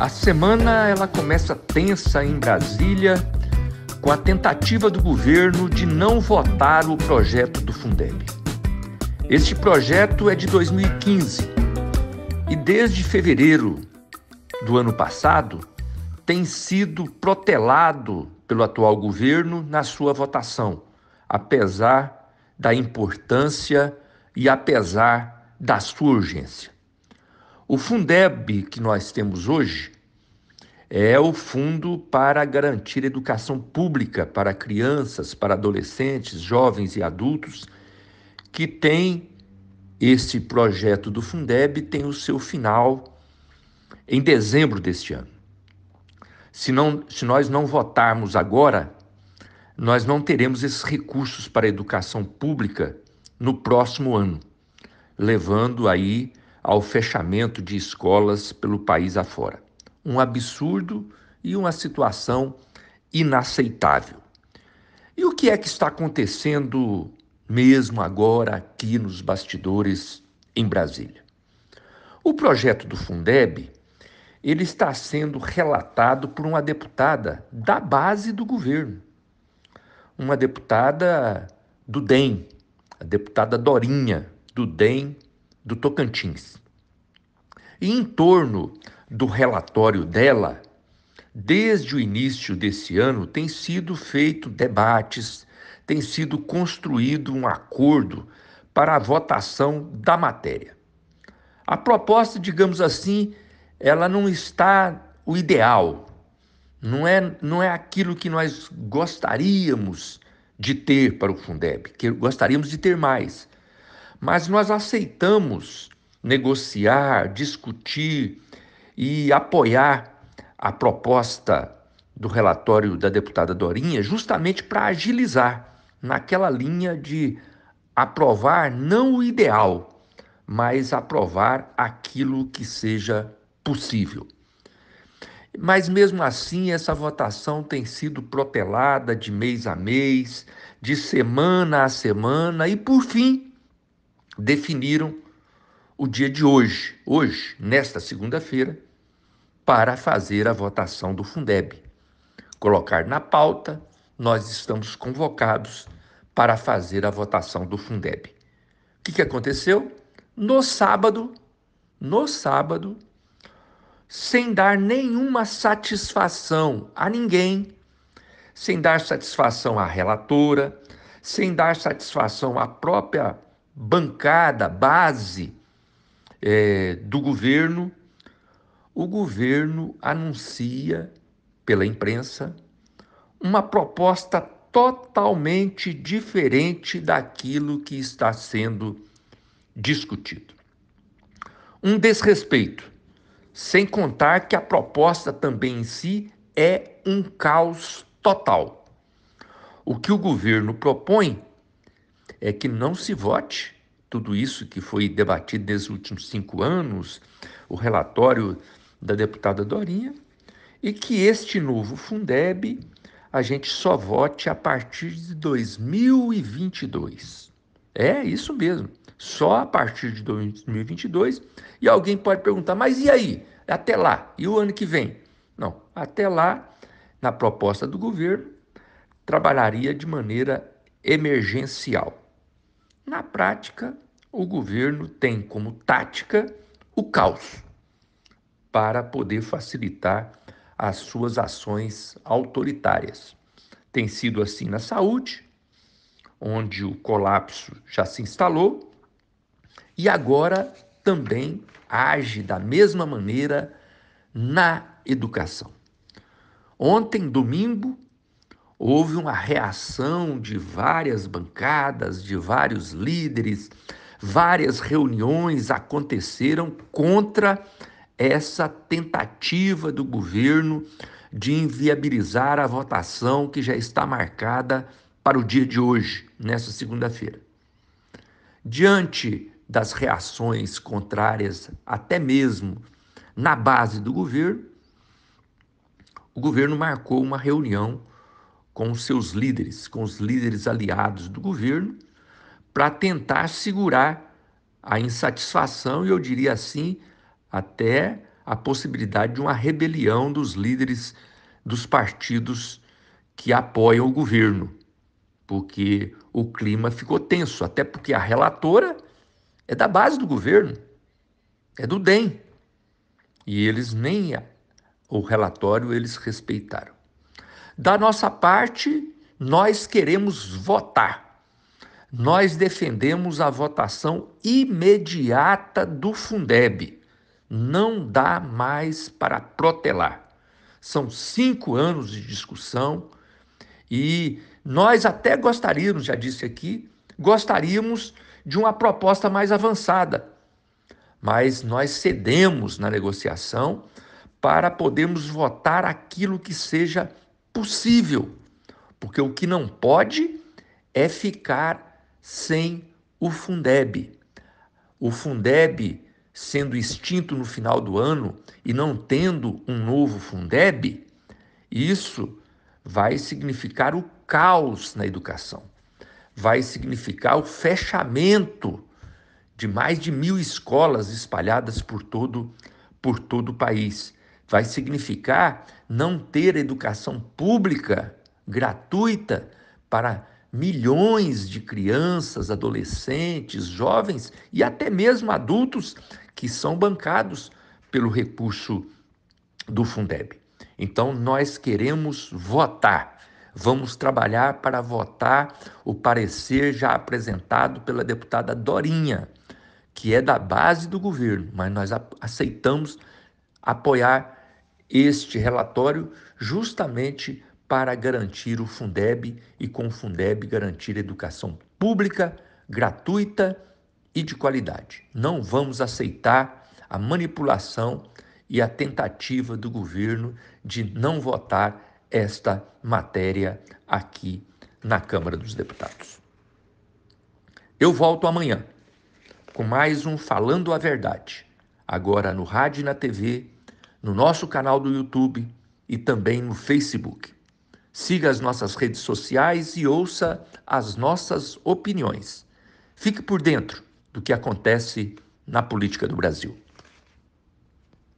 A semana ela começa tensa em Brasília com a tentativa do governo de não votar o projeto do Fundeb. Este projeto é de 2015 e desde fevereiro do ano passado tem sido protelado pelo atual governo na sua votação, apesar da importância e apesar da sua urgência. O Fundeb que nós temos hoje é o fundo para garantir educação pública para crianças, para adolescentes, jovens e adultos, que tem esse projeto do Fundeb tem o seu final em dezembro deste ano. Se, não, se nós não votarmos agora, nós não teremos esses recursos para a educação pública no próximo ano, levando aí ao fechamento de escolas pelo país afora. Um absurdo e uma situação inaceitável. E o que é que está acontecendo mesmo agora aqui nos bastidores em Brasília? O projeto do Fundeb, ele está sendo relatado por uma deputada da base do governo. Uma deputada do DEM, a deputada Dorinha, do DEM do Tocantins. E em torno do relatório dela, desde o início desse ano, tem sido feito debates, tem sido construído um acordo para a votação da matéria. A proposta, digamos assim, ela não está o ideal, não é, não é aquilo que nós gostaríamos de ter para o Fundeb, que gostaríamos de ter mais mas nós aceitamos negociar, discutir e apoiar a proposta do relatório da deputada Dorinha, justamente para agilizar naquela linha de aprovar não o ideal, mas aprovar aquilo que seja possível. Mas mesmo assim, essa votação tem sido propelada de mês a mês, de semana a semana e, por fim, definiram o dia de hoje, hoje, nesta segunda-feira, para fazer a votação do Fundeb. Colocar na pauta, nós estamos convocados para fazer a votação do Fundeb. O que, que aconteceu? No sábado, no sábado, sem dar nenhuma satisfação a ninguém, sem dar satisfação à relatora, sem dar satisfação à própria bancada, base é, do governo, o governo anuncia pela imprensa uma proposta totalmente diferente daquilo que está sendo discutido. Um desrespeito, sem contar que a proposta também em si é um caos total. O que o governo propõe é que não se vote tudo isso que foi debatido nesses últimos cinco anos, o relatório da deputada Dorinha, e que este novo Fundeb a gente só vote a partir de 2022. É isso mesmo, só a partir de 2022. E alguém pode perguntar, mas e aí? Até lá? E o ano que vem? Não, até lá, na proposta do governo, trabalharia de maneira emergencial. Na prática, o governo tem como tática o caos para poder facilitar as suas ações autoritárias. Tem sido assim na saúde, onde o colapso já se instalou, e agora também age da mesma maneira na educação. Ontem, domingo, houve uma reação de várias bancadas, de vários líderes, várias reuniões aconteceram contra essa tentativa do governo de inviabilizar a votação que já está marcada para o dia de hoje, nessa segunda-feira. Diante das reações contrárias, até mesmo na base do governo, o governo marcou uma reunião com os seus líderes, com os líderes aliados do governo, para tentar segurar a insatisfação e, eu diria assim, até a possibilidade de uma rebelião dos líderes dos partidos que apoiam o governo, porque o clima ficou tenso, até porque a relatora é da base do governo, é do DEM, e eles nem o relatório eles respeitaram. Da nossa parte, nós queremos votar. Nós defendemos a votação imediata do Fundeb. Não dá mais para protelar. São cinco anos de discussão e nós até gostaríamos, já disse aqui, gostaríamos de uma proposta mais avançada, mas nós cedemos na negociação para podermos votar aquilo que seja possível, porque o que não pode é ficar sem o Fundeb. O Fundeb sendo extinto no final do ano e não tendo um novo Fundeb, isso vai significar o caos na educação, vai significar o fechamento de mais de mil escolas espalhadas por todo, por todo o país vai significar não ter educação pública gratuita para milhões de crianças, adolescentes, jovens e até mesmo adultos que são bancados pelo recurso do Fundeb. Então nós queremos votar. Vamos trabalhar para votar o parecer já apresentado pela deputada Dorinha, que é da base do governo, mas nós aceitamos apoiar este relatório justamente para garantir o Fundeb e com o Fundeb garantir educação pública, gratuita e de qualidade. Não vamos aceitar a manipulação e a tentativa do governo de não votar esta matéria aqui na Câmara dos Deputados. Eu volto amanhã com mais um Falando a Verdade, agora no rádio e na TV no nosso canal do YouTube e também no Facebook. Siga as nossas redes sociais e ouça as nossas opiniões. Fique por dentro do que acontece na política do Brasil.